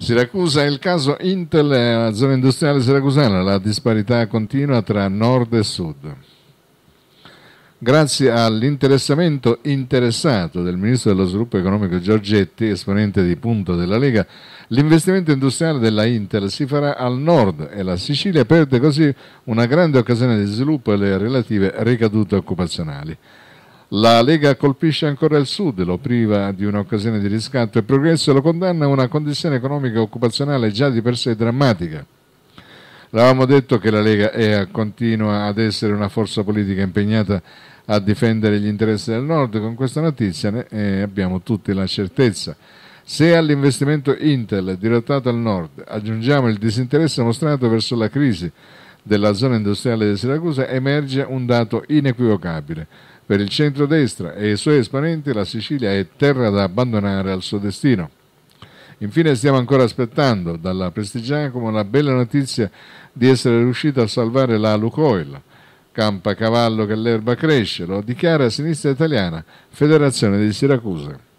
Siracusa il caso Intel, la zona industriale siracusana, la disparità continua tra nord e sud. Grazie all'interessamento interessato del Ministro dello Sviluppo Economico Giorgetti, esponente di punto della Lega, l'investimento industriale della Intel si farà al nord e la Sicilia perde così una grande occasione di sviluppo e le relative ricadute occupazionali. La Lega colpisce ancora il Sud, lo priva di un'occasione di riscatto e progresso e lo condanna a una condizione economica e occupazionale già di per sé drammatica. L'avevamo detto che la Lega è, continua ad essere una forza politica impegnata a difendere gli interessi del Nord, con questa notizia ne, eh, abbiamo tutti la certezza. Se all'investimento Intel dirottato al Nord aggiungiamo il disinteresse mostrato verso la crisi della zona industriale di Siracusa emerge un dato inequivocabile. Per il centro-destra e i suoi esponenti la Sicilia è terra da abbandonare al suo destino. Infine stiamo ancora aspettando dalla Prestigiacomo la bella notizia di essere riuscita a salvare la Lucoil. Campa cavallo che l'erba cresce, lo dichiara Sinistra Italiana, Federazione di Siracusa.